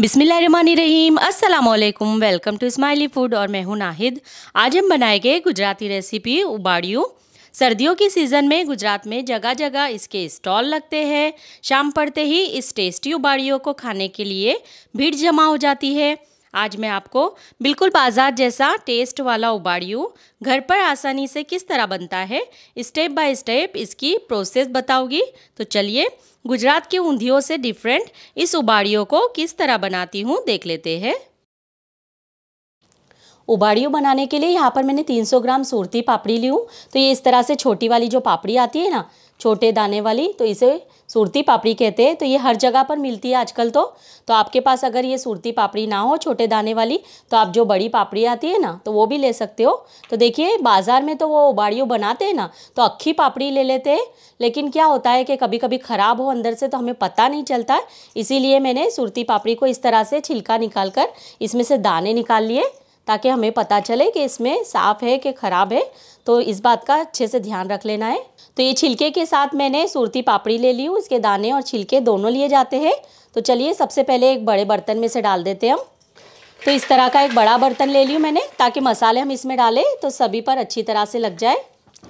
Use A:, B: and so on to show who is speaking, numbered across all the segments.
A: बिसमीम अल्लाम welcome to smiley food और मैं हूं नाहिद आज हम बनाएंगे गुजराती रेसिपी उबाड़ियों सर्दियों की सीज़न में गुजरात में जगह जगह इसके स्टॉल लगते हैं शाम पड़ते ही इस टेस्टी उबाड़ियों को खाने के लिए भीड़ जमा हो जाती है आज मैं आपको बिल्कुल बाजार जैसा टेस्ट वाला उबाड़ियो घर पर आसानी से किस तरह बनता है स्टेप बाय स्टेप इसकी प्रोसेस बताऊंगी तो चलिए गुजरात के ऊंधियों से डिफरेंट इस उबाड़ियों को किस तरह बनाती हूँ देख लेते हैं उबाड़ियों बनाने के लिए यहाँ पर मैंने 300 ग्राम सूरती पापड़ी ली हूँ तो ये इस तरह से छोटी वाली जो पापड़ी आती है ना छोटे दाने वाली तो इसे सूरती पापड़ी कहते हैं तो ये हर जगह पर मिलती है आजकल तो तो आपके पास अगर ये सूरती पापड़ी ना हो छोटे दाने वाली तो आप जो बड़ी पापड़ी आती है ना तो वो भी ले सकते हो तो देखिए बाज़ार में तो वो उबाड़ियों बनाते हैं ना तो अक्खी पापड़ी ले लेते हैं लेकिन क्या होता है कि कभी कभी ख़राब हो अंदर से तो हमें पता नहीं चलता इसीलिए मैंने सूरती पापड़ी को इस तरह से छिलका निकाल कर इसमें से दाने निकाल लिए ताकि हमें पता चले कि इसमें साफ़ है कि ख़राब है तो इस बात का अच्छे से ध्यान रख लेना है तो ये छिलके के साथ मैंने सूरती पापड़ी ले ली हूँ इसके दाने और छिलके दोनों लिए जाते हैं तो चलिए सबसे पहले एक बड़े बर्तन में से डाल देते हैं हम तो इस तरह का एक बड़ा बर्तन ले ली मैंने ताकि मसाले हम इसमें डालें तो सभी पर अच्छी तरह से लग जाए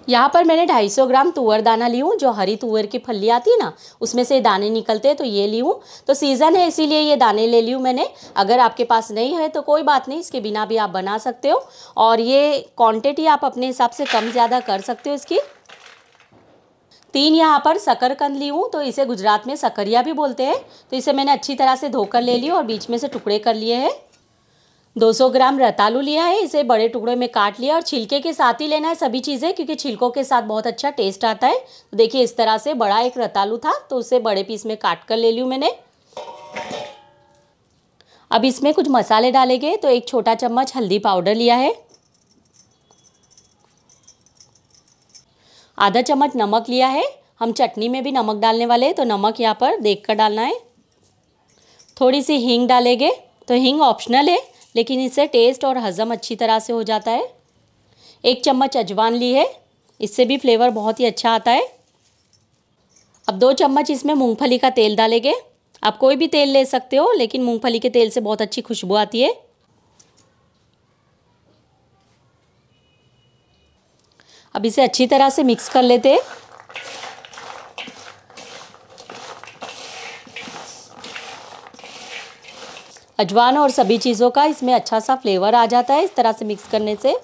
A: यहाँ पर मैंने 250 ग्राम तुअर दाना ली हूँ जो हरी तुअर की फली आती है ना उसमें से दाने निकलते हैं तो ये ली हूँ तो सीज़न है इसीलिए ये दाने ले ली हूँ मैंने अगर आपके पास नहीं है तो कोई बात नहीं इसके बिना भी आप बना सकते हो और ये क्वांटिटी आप अपने हिसाब से कम ज़्यादा कर सकते हो इसकी तीन यहाँ पर शकरकंद ली हूँ तो इसे गुजरात में सकरिया भी बोलते हैं तो इसे मैंने अच्छी तरह से धोकर ले ली और बीच में से टुकड़े कर लिए हैं 200 ग्राम रतालू लिया है इसे बड़े टुकड़े में काट लिया और छिलके के साथ ही लेना है सभी चीज़ें क्योंकि छिलकों के साथ बहुत अच्छा टेस्ट आता है तो देखिए इस तरह से बड़ा एक रतालू था तो उसे बड़े पीस में काट कर ले लूँ मैंने अब इसमें कुछ मसाले डालेंगे तो एक छोटा चम्मच हल्दी पाउडर लिया है आधा चम्मच नमक लिया है हम चटनी में भी नमक डालने वाले हैं तो नमक यहाँ पर देख कर डालना है थोड़ी सी हींग डालेंगे तो हींग ऑप्शनल है लेकिन इससे टेस्ट और हज़म अच्छी तरह से हो जाता है एक चम्मच अजवान ली है इससे भी फ्लेवर बहुत ही अच्छा आता है अब दो चम्मच इसमें मूंगफली का तेल डालेंगे आप कोई भी तेल ले सकते हो लेकिन मूंगफली के तेल से बहुत अच्छी खुशबू आती है अब इसे अच्छी तरह से मिक्स कर लेते हैं अजवान और सभी चीज़ों का इसमें अच्छा सा फ्लेवर आ जाता है इस तरह से मिक्स करने से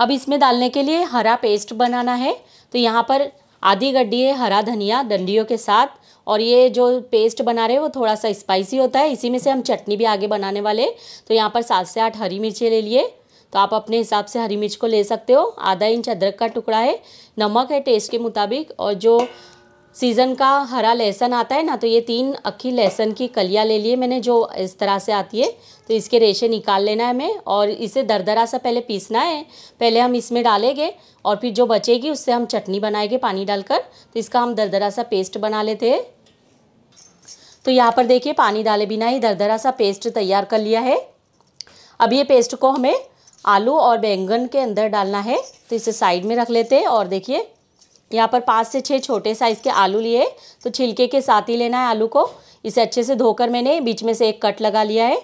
A: अब इसमें डालने के लिए हरा पेस्ट बनाना है तो यहाँ पर आधी गड्डी है हरा धनिया डंडियों के साथ और ये जो पेस्ट बना रहे हैं वो थोड़ा सा स्पाइसी होता है इसी में से हम चटनी भी आगे बनाने वाले तो यहाँ पर सात से आठ हरी मिर्चें ले लिए तो आप अपने हिसाब से हरी मिर्च को ले सकते हो आधा इंच अदरक का टुकड़ा है नमक है टेस्ट के मुताबिक और जो सीज़न का हरा लहसन आता है ना तो ये तीन अक्खी लहसन की कलियाँ ले लिए मैंने जो इस तरह से आती है तो इसके रेशे निकाल लेना है हमें और इसे दरदरा सा पहले पीसना है पहले हम इसमें डालेंगे और फिर जो बचेगी उससे हम चटनी बनाएंगे पानी डालकर तो इसका हम दरदरा सा पेस्ट बना लेते हैं तो यहाँ पर देखिए पानी डाले बिना ही दरदरा सा पेस्ट तैयार कर लिया है अब ये पेस्ट को हमें आलू और बैंगन के अंदर डालना है तो इसे साइड में रख लेते हैं और देखिए यहाँ पर पाँच से छः छोटे साइज़ के आलू लिए तो छिलके के साथ ही लेना है आलू को इसे अच्छे से धोकर मैंने बीच में से एक कट लगा लिया है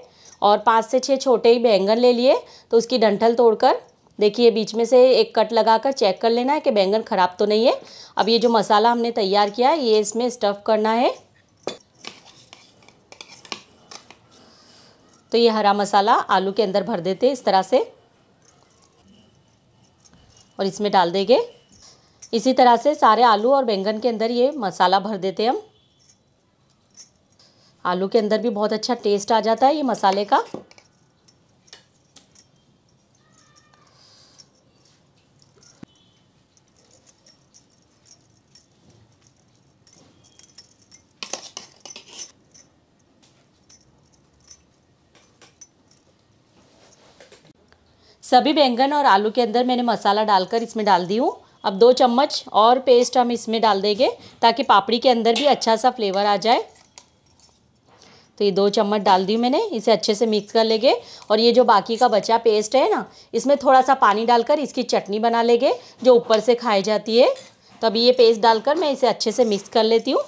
A: और पाँच से छः छोटे ही बैंगन ले लिए तो उसकी डंठल तोड़कर देखिए बीच में से एक कट लगाकर चेक कर लेना है कि बैंगन ख़राब तो नहीं है अब ये जो मसाला हमने तैयार किया है ये इसमें स्टफ़ करना है तो ये हरा मसाला आलू के अंदर भर देते इस तरह से और इसमें डाल देंगे इसी तरह से सारे आलू और बैंगन के अंदर ये मसाला भर देते हैं हम आलू के अंदर भी बहुत अच्छा टेस्ट आ जाता है ये मसाले का सभी बैंगन और आलू के अंदर मैंने मसाला डालकर इसमें डाल दी हूँ अब दो चम्मच और पेस्ट हम इसमें डाल देंगे ताकि पापड़ी के अंदर भी अच्छा सा फ्लेवर आ जाए तो ये दो चम्मच डाल दी मैंने इसे अच्छे से मिक्स कर लेंगे और ये जो बाकी का बचा पेस्ट है ना इसमें थोड़ा सा पानी डालकर इसकी चटनी बना लेंगे जो ऊपर से खाई जाती है तो अभी ये पेस्ट डालकर मैं इसे अच्छे से मिक्स कर लेती हूँ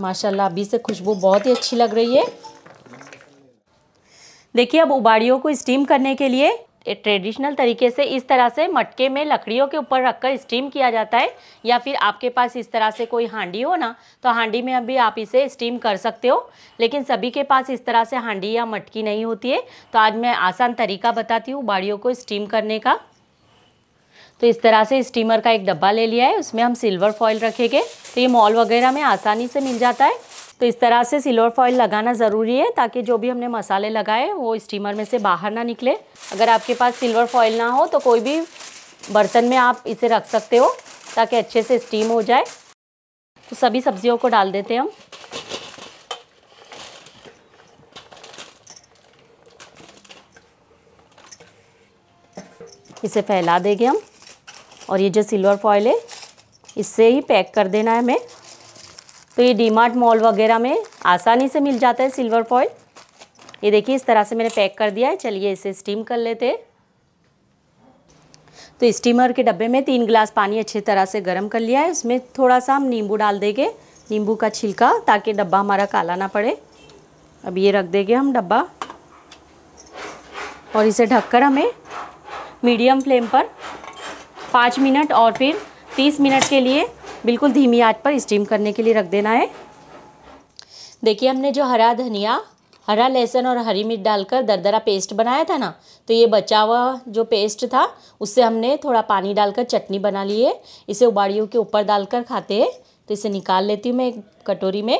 A: माशाल्लाह अभी से खुशबू बहुत ही अच्छी लग रही है देखिए अब उबाड़ियों को स्टीम करने के लिए ट्रेडिशनल तरीके से इस तरह से मटके में लकड़ियों के ऊपर रखकर स्टीम किया जाता है या फिर आपके पास इस तरह से कोई हांडी हो ना तो हांडी में अभी आप इसे स्टीम कर सकते हो लेकिन सभी के पास इस तरह से हांडी या मटकी नहीं होती है तो आज मैं आसान तरीका बताती हूँ बाड़ियों को स्टीम करने का तो इस तरह से स्टीमर का एक डब्बा ले लिया है उसमें हम सिल्वर फॉइल रखेंगे तो ये मॉल वगैरह में आसानी से मिल जाता है तो इस तरह से सिल्वर फॉइल लगाना ज़रूरी है ताकि जो भी हमने मसाले लगाए वो स्टीमर में से बाहर ना निकले अगर आपके पास सिल्वर फॉइल ना हो तो कोई भी बर्तन में आप इसे रख सकते हो ताकि अच्छे से स्टीम हो जाए तो सभी सब्जियों को डाल देते हैं हम इसे फैला देंगे हम और ये जो सिल्वर फॉइल है इससे ही पैक कर देना है हमें तो ये डी मार्ट मॉल वगैरह में आसानी से मिल जाता है सिल्वर फॉयल ये देखिए इस तरह से मैंने पैक कर दिया है चलिए इसे स्टीम कर लेते तो स्टीमर के डब्बे में तीन गिलास पानी अच्छी तरह से गर्म कर लिया है उसमें थोड़ा सा हम नींबू डाल देंगे नींबू का छिलका ताकि डब्बा हमारा काला ना पड़े अब ये रख देंगे हम डब्बा और इसे ढककर हमें मीडियम फ्लेम पर पाँच मिनट और फिर 30 मिनट के लिए बिल्कुल धीमी आंच पर स्टीम करने के लिए रख देना है देखिए हमने जो हरा धनिया हरा लहसुन और हरी मिर्च डालकर दरदरा पेस्ट बनाया था ना तो ये बचा हुआ जो पेस्ट था उससे हमने थोड़ा पानी डालकर चटनी बना ली है इसे उबाड़ियों के ऊपर डालकर खाते हैं तो इसे निकाल लेती हूँ मैं एक कटोरी में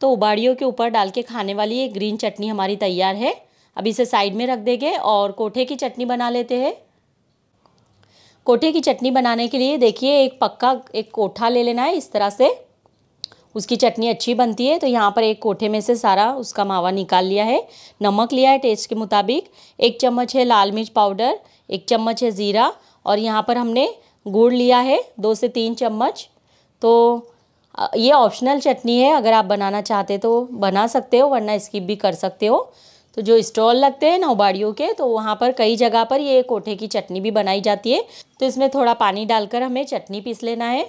A: तो उबाड़ियों के ऊपर डाल के खाने वाली ये ग्रीन चटनी हमारी तैयार है अब इसे साइड में रख देंगे और कोठे की चटनी बना लेते हैं कोठे की चटनी बनाने के लिए देखिए एक पक्का एक कोठा ले लेना है इस तरह से उसकी चटनी अच्छी बनती है तो यहाँ पर एक कोठे में से सारा उसका मावा निकाल लिया है नमक लिया है टेस्ट के मुताबिक एक चम्मच है लाल मिर्च पाउडर एक चम्मच है ज़ीरा और यहाँ पर हमने गुड़ लिया है दो से तीन चम्मच तो ये ऑप्शनल चटनी है अगर आप बनाना चाहते तो बना सकते हो वरना स्किप भी कर सकते हो तो जो स्टॉल लगते हैं नौबाड़ियों के तो वहाँ पर कई जगह पर ये कोठे की चटनी भी बनाई जाती है तो इसमें थोड़ा पानी डालकर हमें चटनी पीस लेना है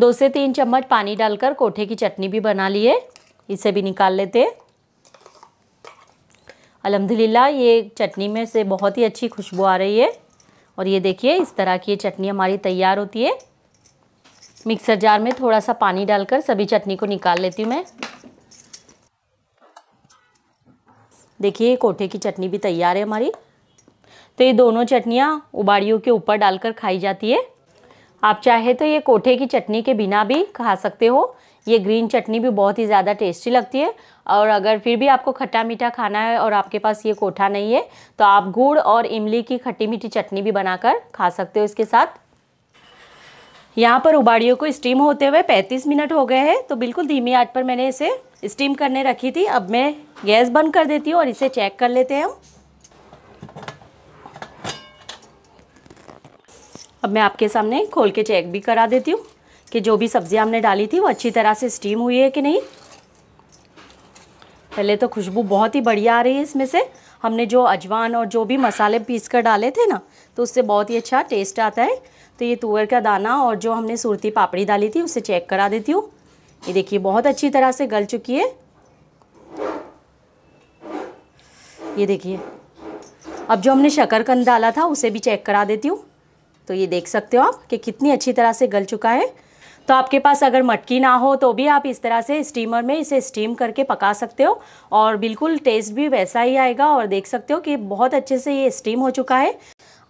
A: दो से तीन चम्मच पानी डालकर कोठे की चटनी भी बना लिए इसे भी निकाल लेते अलहमदिल्ला ये चटनी में से बहुत ही अच्छी खुशबू आ रही है और ये देखिए इस तरह की ये चटनी हमारी तैयार होती है मिक्सर जार में थोड़ा सा पानी डालकर सभी चटनी को निकाल लेती हूँ मैं देखिए कोठे की चटनी भी तैयार है हमारी तो ये दोनों चटनियाँ उबाड़ियों के ऊपर डालकर खाई जाती है आप चाहे तो ये कोठे की चटनी के बिना भी खा सकते हो ये ग्रीन चटनी भी बहुत ही ज़्यादा टेस्टी लगती है और अगर फिर भी आपको खट्टा मीठा खाना है और आपके पास ये कोठा नहीं है तो आप गुड़ और इमली की खट्टी मीठी चटनी भी बनाकर खा सकते हो इसके साथ यहाँ पर उबाड़ियों को स्टीम होते हुए 35 मिनट हो गए हैं तो बिल्कुल धीमी आंच पर मैंने इसे स्टीम करने रखी थी अब मैं गैस बंद कर देती हूँ और इसे चेक कर लेते हैं हम अब मैं आपके सामने खोल के चेक भी करा देती हूँ कि जो भी सब्ज़ियाँ हमने डाली थी वो अच्छी तरह से स्टीम हुई है कि नहीं पहले तो खुशबू बहुत ही बढ़िया आ रही है इसमें से हमने जो अजवान और जो भी मसाले पीस कर डाले थे ना तो उससे बहुत ही अच्छा टेस्ट आता है तो ये तुअर का दाना और जो हमने सूरती पापड़ी डाली थी उसे चेक करा देती हूँ ये देखिए बहुत अच्छी तरह से गल चुकी है ये देखिए अब जो हमने शकरकंद डाला था उसे भी चेक करा देती हूँ तो ये देख सकते हो आप कि कितनी अच्छी तरह से गल चुका है तो आपके पास अगर मटकी ना हो तो भी आप इस तरह से स्टीमर में इसे स्टीम करके पका सकते हो और बिल्कुल टेस्ट भी वैसा ही आएगा और देख सकते हो कि बहुत अच्छे से ये स्टीम हो चुका है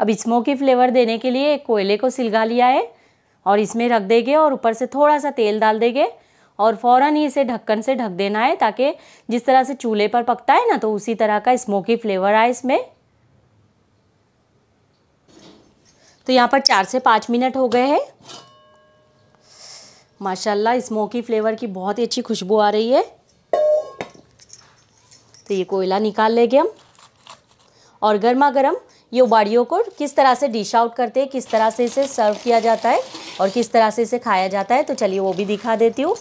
A: अब स्मोकी फ्लेवर देने के लिए एक कोयले को सिलगा लिया है और इसमें रख देंगे और ऊपर से थोड़ा सा तेल डाल देंगे और फौरन ही इसे ढक्कन से ढक देना है ताकि जिस तरह से चूल्हे पर पकता है ना तो उसी तरह का स्मोकी फ्लेवर आए इसमें तो यहाँ पर चार से पाँच मिनट हो गए हैं माशाल्लाह स्मोकी फ्लेवर की बहुत ही अच्छी खुशबू आ रही है तो ये कोयला निकाल लेंगे हम और गर्मा गर्म ये उबाड़ियों को किस तरह से डिश आउट करते हैं किस तरह से इसे सर्व किया जाता है और किस तरह से इसे खाया जाता है तो चलिए वो भी दिखा देती हूँ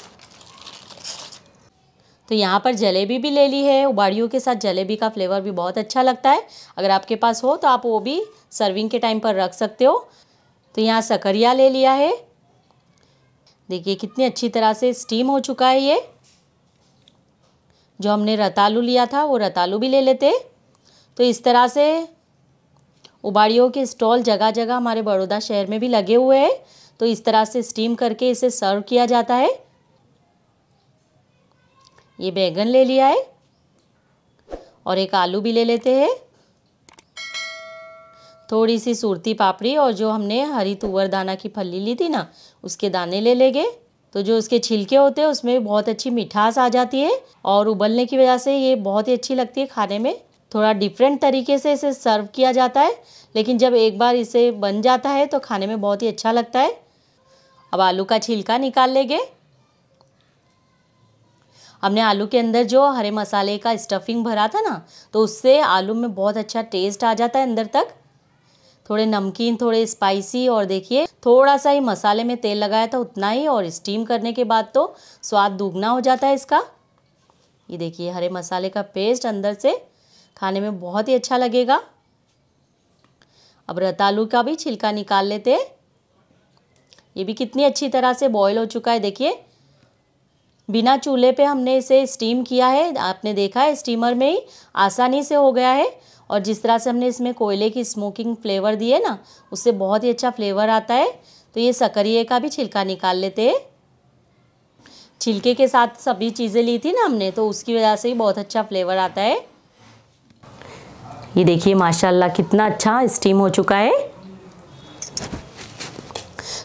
A: तो यहाँ पर जलेबी भी ले ली है उबाड़ियों के साथ जलेबी का फ्लेवर भी बहुत अच्छा लगता है अगर आपके पास हो तो आप वो भी सर्विंग के टाइम पर रख सकते हो तो यहाँ सकरिया ले लिया है देखिए कितनी अच्छी तरह से स्टीम हो चुका है ये जो हमने रतालू लिया था वो रतालू भी ले लेते तो इस तरह से उबाड़ियों के स्टॉल जगह जगह हमारे बड़ौदा शहर में भी लगे हुए हैं तो इस तरह से स्टीम करके इसे सर्व किया जाता है ये बैगन ले लिया है और एक आलू भी ले लेते हैं थोड़ी सी सूरती पापड़ी और जो हमने हरी तुवर दाना की फली ली थी ना उसके दाने ले लेंगे तो जो उसके छिलके होते हैं उसमें बहुत अच्छी मिठास आ जाती है और उबलने की वजह से ये बहुत ही अच्छी लगती है खाने में थोड़ा डिफरेंट तरीके से इसे सर्व किया जाता है लेकिन जब एक बार इसे बन जाता है तो खाने में बहुत ही अच्छा लगता है अब आलू का छिलका निकाल लेंगे हमने आलू के अंदर जो हरे मसाले का स्टफिंग भरा था ना तो उससे आलू में बहुत अच्छा टेस्ट आ जाता है अंदर तक थोड़े नमकीन थोड़े स्पाइसी और देखिए थोड़ा सा ही मसाले में तेल लगाया था उतना ही और स्टीम करने के बाद तो स्वाद दुगना हो जाता है इसका ये देखिए हरे मसाले का पेस्ट अंदर से खाने में बहुत ही अच्छा लगेगा अब रतालू का भी छिलका निकाल लेते ये भी कितनी अच्छी तरह से बॉईल हो चुका है देखिए बिना चूल्हे पे हमने इसे स्टीम किया है आपने देखा है स्टीमर में ही आसानी से हो गया है और जिस तरह से हमने इसमें कोयले की स्मोकिंग फ्लेवर दी है ना उससे बहुत ही अच्छा फ्लेवर आता है तो ये सकरिए का भी छिलका निकाल लेते हैं छिलके के साथ सभी चीज़ें ली थी ना हमने तो उसकी वजह से ही बहुत अच्छा फ्लेवर आता है ये देखिए माशाल्लाह कितना अच्छा स्टीम हो चुका है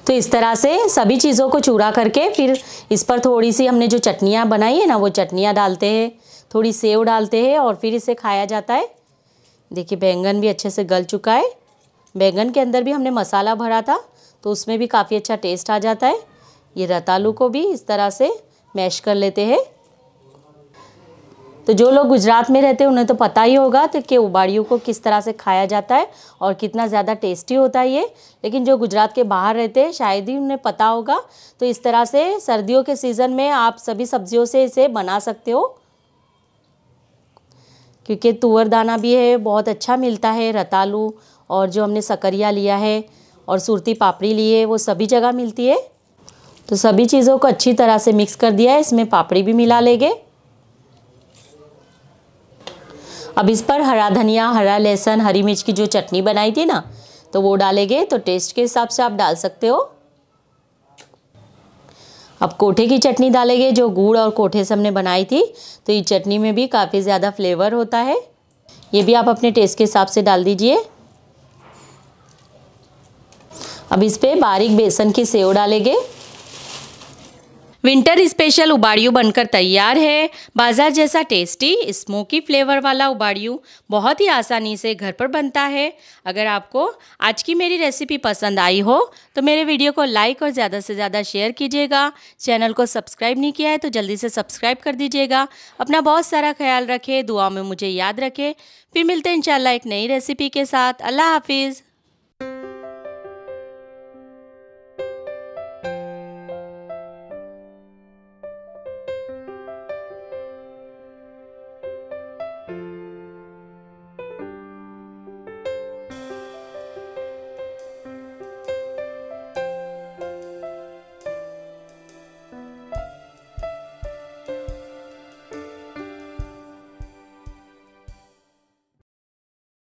A: तो इस तरह से सभी चीज़ों को चूरा करके फिर इस पर थोड़ी सी हमने जो चटनियाँ बनाई है ना वो चटनियाँ डालते हैं थोड़ी सेव डालते हैं और फिर इसे खाया जाता है देखिए बैंगन भी अच्छे से गल चुका है बैंगन के अंदर भी हमने मसाला भरा था तो उसमें भी काफ़ी अच्छा टेस्ट आ जाता है ये रतालू को भी इस तरह से मैश कर लेते हैं तो जो लोग गुजरात में रहते हैं उन्हें तो पता ही होगा तो कि उबाड़ियों को किस तरह से खाया जाता है और कितना ज़्यादा टेस्टी होता है ये लेकिन जो गुजरात के बाहर रहते हैं शायद ही उन्हें पता होगा तो इस तरह से सर्दियों के सीज़न में आप सभी सब्जियों से इसे बना सकते हो क्योंकि तुअर दाना भी है बहुत अच्छा मिलता है रतालू और जो हमने सकरिया लिया है और सुरती पापड़ी ली है वो सभी जगह मिलती है तो सभी चीज़ों को अच्छी तरह से मिक्स कर दिया है इसमें पापड़ी भी मिला लेंगे अब इस पर हरा धनिया हरा लहसुन हरी मिर्च की जो चटनी बनाई थी ना तो वो डालेंगे तो टेस्ट के हिसाब से आप डाल सकते हो अब कोठे की चटनी डालेंगे जो गुड़ और कोठे से हमने बनाई थी तो ये चटनी में भी काफ़ी ज़्यादा फ्लेवर होता है ये भी आप अपने टेस्ट के हिसाब से डाल दीजिए अब इस पर बारीक बेसन की सेव डालेंगे विंटर स्पेशल उबाड़ियू बनकर तैयार है बाजार जैसा टेस्टी स्मोकी फ्लेवर वाला उबाड़ियू बहुत ही आसानी से घर पर बनता है अगर आपको आज की मेरी रेसिपी पसंद आई हो तो मेरे वीडियो को लाइक और ज़्यादा से ज़्यादा शेयर कीजिएगा चैनल को सब्सक्राइब नहीं किया है तो जल्दी से सब्सक्राइब कर दीजिएगा अपना बहुत सारा ख्याल रखें दुआ में मुझे याद रखें फिर मिलते हैं इंशाल्लाह एक नई रेसिपी के साथ अल्लाह हाफिज़